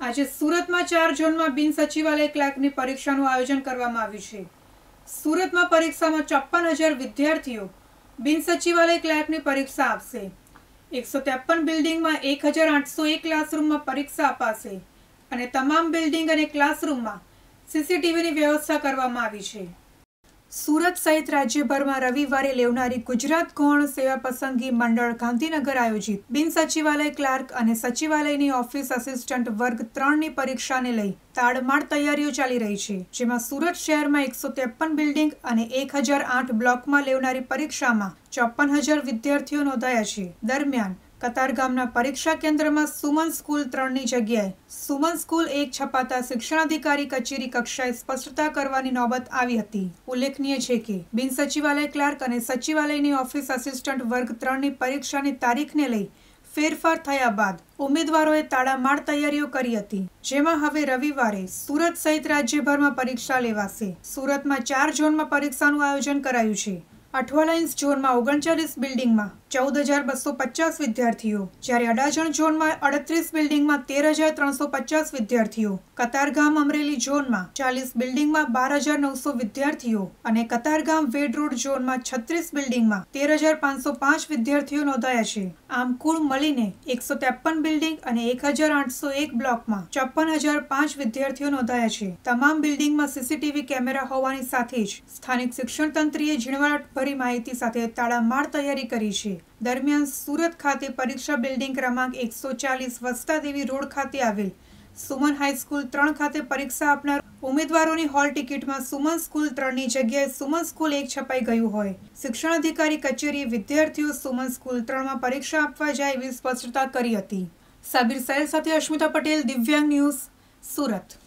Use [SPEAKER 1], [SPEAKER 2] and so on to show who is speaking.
[SPEAKER 1] આજે સુરતમાં ચાર ઝોનમાં બિન સચિવાલય ક્લાર્કની પરીક્ષાનું આયોજન કરવામાં આવ્યું છે સુરતમાં પરીક્ષામાં ચોપ્પન હજાર વિદ્યાર્થીઓ બિન સચિવાલય ક્લાર્કની પરીક્ષા આપશે એકસો ત્રેપન બિલ્ડિંગમાં એક હજાર આઠસો એક ક્લાસરૂમમાં પરીક્ષા અપાશે અને તમામ બિલ્ડિંગ અને ક્લાસરૂમમાં સીસીટીવીની વ્યવસ્થા કરવામાં આવી છે સુરત સહિત રાજ્યભરમાં રવિવારે લેવનારી ગુજરાત ગૌણ સેવા પસંદગી મંડળ ગાંધીનગર આયોજિત બિન સચિવાલય ક્લાર્ક અને સચિવાલયની ઓફિસ આસિસ્ટન્ટ વર્ગ ત્રણની પરીક્ષાને લઈ તાડમાળ તૈયારીઓ ચાલી રહી છે જેમાં સુરત શહેરમાં એકસો ત્રેપન બિલ્ડિંગ અને એક હજાર આઠ બ્લોકમાં લેવનારી પરીક્ષામાં ચોપન હજાર વિદ્યાર્થીઓ નોંધાયા છે દરમિયાન કતારગામના પરીક્ષા કેન્દ્રમાં સુમન સ્કૂલ ત્રણની જગ્યાએ સુમન સ્કૂલ એક છપાતા શિક્ષણાધિકારી કચેરી કક્ષાએ સ્પષ્ટતા કરવાની નોબત આવી હતી ઉલ્લેખનીય છે કે બિન સચિવાલય ક્લાર્ક અને સચિવાલયની ઓફિસ આસિસ્ટન્ટ વર્ગ ત્રણની પરીક્ષાની તારીખને લઈ ફેરફાર થયા બાદ ઉમેદવારોએ તાળામાળ તૈયારીઓ કરી હતી જેમાં હવે રવિવારે સુરત સહિત રાજ્યભરમાં પરીક્ષા લેવાશે સુરતમાં ચાર ઝોનમાં પરીક્ષાનું આયોજન કરાયું છે અઠવાલાઇન્સ ઝોનમાં ઓગણચાલીસ બિલ્ડિંગમાં ચૌદ હજાર બસો પચાસ વિદ્યાર્થીઓ જ્યારે અડાજણ ઝોનમાં અડત્રીસ બિલ્ડિંગમાં તેર હજાર ત્રણસો પચાસ વિદ્યાર્થીઓ કતારગામ અમરેલી ઝોનમાં ચાલીસ બિલ્ડિંગમાં બાર હજાર નવસો વિદ્યાર્થીઓ અને કતારગામ વેડ રોડ ઝોનમાં છત્રીસ બિલ્ડિંગમાં તેર હજાર પાંચસો પાંચ વિદ્યાર્થીઓ નોંધાયા છે આમ કુલ મળીને એકસો ત્રેપન બિલ્ડિંગ અને એક હજાર આઠસો એક બ્લોકમાં ચોપન હજાર પાંચ વિદ્યાર્થીઓ નોંધાયા છે તમામ બિલ્ડિંગમાં સીસીટીવી કેમેરા હોવાની સાથે જ સ્થાનિક શિક્ષણ તંત્રીએ ઝીણવટ ફરી માહિતી સાથે તાળામાર તૈયારી કરી છે દરમિયાન સુરત ખાતે પરીક્ષા બિલ્ડિંગ ક્રમાંક એકસો ચાલીસ વસ્તાદેવી રોડ ખાતે આવેલ સુમન હાઈસ્કૂલ ત્રણ ખાતે પરીક્ષા આપનાર ઉમેદવારોની હોલ ટિકિટમાં સુમન સ્કૂલ ત્રણની જગ્યાએ સુમન સ્કૂલ એક છપાઈ ગયું હોય શિક્ષણ અધિકારી કચેરીએ વિદ્યાર્થીઓ સુમન સ્કૂલ ત્રણમાં પરીક્ષા આપવા જાય એવી સ્પષ્ટતા કરી હતી સાબિર સાહેલ સાથે અશ્મિતા પટેલ દિવ્યાંગ ન્યૂઝ સુરત